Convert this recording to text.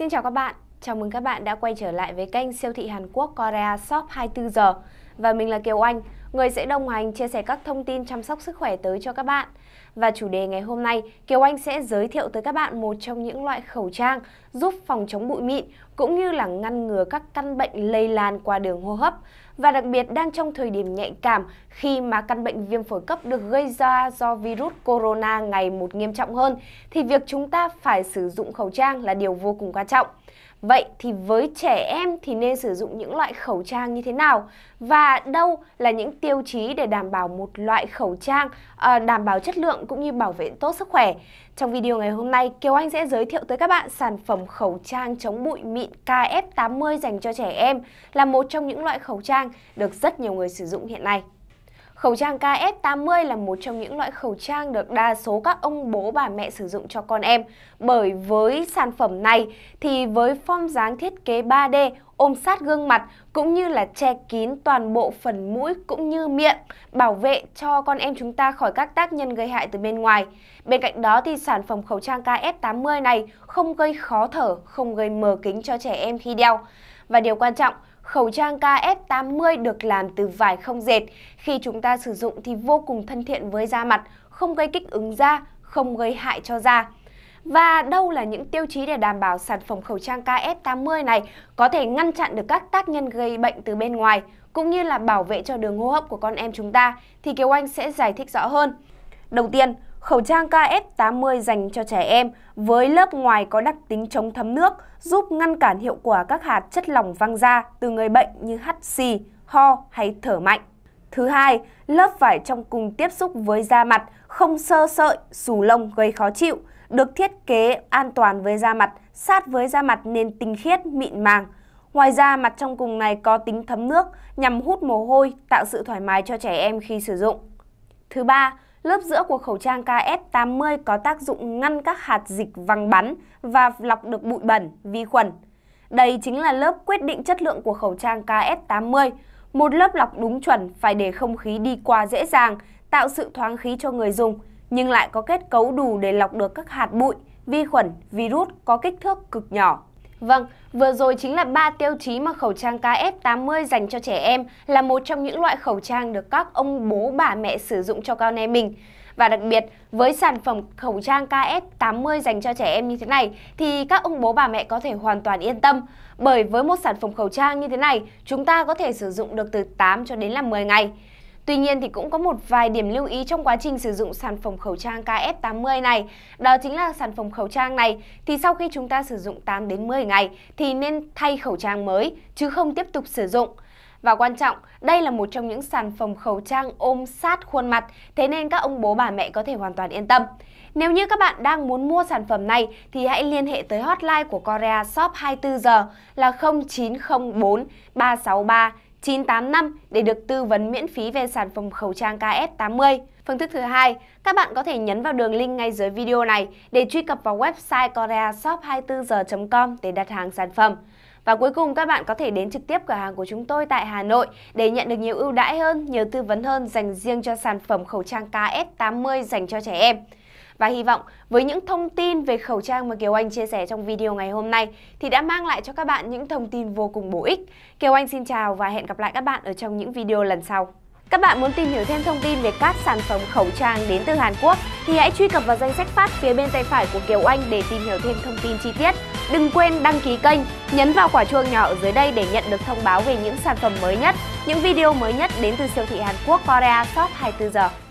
Xin chào các bạn, chào mừng các bạn đã quay trở lại với kênh siêu thị Hàn Quốc Korea Shop 24 giờ và mình là Kiều Anh, người sẽ đồng hành chia sẻ các thông tin chăm sóc sức khỏe tới cho các bạn. Và chủ đề ngày hôm nay, Kiều Anh sẽ giới thiệu tới các bạn một trong những loại khẩu trang giúp phòng chống bụi mịn cũng như là ngăn ngừa các căn bệnh lây lan qua đường hô hấp và đặc biệt đang trong thời điểm nhạy cảm khi mà căn bệnh viêm phổi cấp được gây ra do virus corona ngày một nghiêm trọng hơn thì việc chúng ta phải sử dụng khẩu trang là điều vô cùng quan trọng. Vậy thì với trẻ em thì nên sử dụng những loại khẩu trang như thế nào? Và đâu là những tiêu chí để đảm bảo một loại khẩu trang ờ, đảm bảo chất lượng cũng như bảo vệ tốt sức khỏe? Trong video ngày hôm nay, Kiều Anh sẽ giới thiệu tới các bạn sản phẩm khẩu trang chống bụi mịn định KF80 dành cho trẻ em là một trong những loại khẩu trang được rất nhiều người sử dụng hiện nay. Khẩu trang KF80 là một trong những loại khẩu trang được đa số các ông bố bà mẹ sử dụng cho con em bởi với sản phẩm này thì với form dáng thiết kế 3D ôm sát gương mặt cũng như là che kín toàn bộ phần mũi cũng như miệng, bảo vệ cho con em chúng ta khỏi các tác nhân gây hại từ bên ngoài. Bên cạnh đó thì sản phẩm khẩu trang KF80 này không gây khó thở, không gây mờ kính cho trẻ em khi đeo. Và điều quan trọng, Khẩu trang KF80 được làm từ vải không dệt. Khi chúng ta sử dụng thì vô cùng thân thiện với da mặt, không gây kích ứng da, không gây hại cho da. Và đâu là những tiêu chí để đảm bảo sản phẩm khẩu trang KF80 này có thể ngăn chặn được các tác nhân gây bệnh từ bên ngoài cũng như là bảo vệ cho đường hô hấp của con em chúng ta thì Kiều Anh sẽ giải thích rõ hơn. Đầu tiên, khẩu trang KF80 dành cho trẻ em với lớp ngoài có đặc tính chống thấm nước, giúp ngăn cản hiệu quả các hạt chất lỏng văng ra từ người bệnh như hắt xì, ho hay thở mạnh. Thứ hai, lớp vải trong cùng tiếp xúc với da mặt, không sơ sợi, xù lông gây khó chịu, được thiết kế an toàn với da mặt, sát với da mặt nên tinh khiết, mịn màng. Ngoài ra, mặt trong cùng này có tính thấm nước nhằm hút mồ hôi, tạo sự thoải mái cho trẻ em khi sử dụng. Thứ ba, lớp giữa của khẩu trang KF80 có tác dụng ngăn các hạt dịch văng bắn và lọc được bụi bẩn, vi khuẩn. Đây chính là lớp quyết định chất lượng của khẩu trang KF80. Một lớp lọc đúng chuẩn phải để không khí đi qua dễ dàng, tạo sự thoáng khí cho người dùng – nhưng lại có kết cấu đủ để lọc được các hạt bụi, vi khuẩn, virus có kích thước cực nhỏ. Vâng, vừa rồi chính là ba tiêu chí mà khẩu trang KF80 dành cho trẻ em là một trong những loại khẩu trang được các ông bố bà mẹ sử dụng cho con em mình. Và đặc biệt, với sản phẩm khẩu trang KF80 dành cho trẻ em như thế này thì các ông bố bà mẹ có thể hoàn toàn yên tâm. Bởi với một sản phẩm khẩu trang như thế này, chúng ta có thể sử dụng được từ 8 cho đến là 10 ngày. Tuy nhiên thì cũng có một vài điểm lưu ý trong quá trình sử dụng sản phẩm khẩu trang KF80 này. Đó chính là sản phẩm khẩu trang này thì sau khi chúng ta sử dụng 8 đến 10 ngày thì nên thay khẩu trang mới chứ không tiếp tục sử dụng. Và quan trọng, đây là một trong những sản phẩm khẩu trang ôm sát khuôn mặt, thế nên các ông bố bà mẹ có thể hoàn toàn yên tâm. Nếu như các bạn đang muốn mua sản phẩm này thì hãy liên hệ tới hotline của Korea Shop 24 giờ là 0904 363 985 để được tư vấn miễn phí về sản phẩm khẩu trang KF80. Phương thức thứ hai, các bạn có thể nhấn vào đường link ngay dưới video này để truy cập vào website koreashop24h.com để đặt hàng sản phẩm. Và cuối cùng các bạn có thể đến trực tiếp cửa hàng của chúng tôi tại Hà Nội để nhận được nhiều ưu đãi hơn, nhiều tư vấn hơn dành riêng cho sản phẩm khẩu trang KF80 dành cho trẻ em. Và hy vọng với những thông tin về khẩu trang mà Kiều Anh chia sẻ trong video ngày hôm nay thì đã mang lại cho các bạn những thông tin vô cùng bổ ích. Kiều Anh xin chào và hẹn gặp lại các bạn ở trong những video lần sau. Các bạn muốn tìm hiểu thêm thông tin về các sản phẩm khẩu trang đến từ Hàn Quốc thì hãy truy cập vào danh sách phát phía bên tay phải của Kiều Anh để tìm hiểu thêm thông tin chi tiết. Đừng quên đăng ký kênh, nhấn vào quả chuông nhỏ ở dưới đây để nhận được thông báo về những sản phẩm mới nhất, những video mới nhất đến từ siêu thị Hàn Quốc Korea Shop 24 giờ.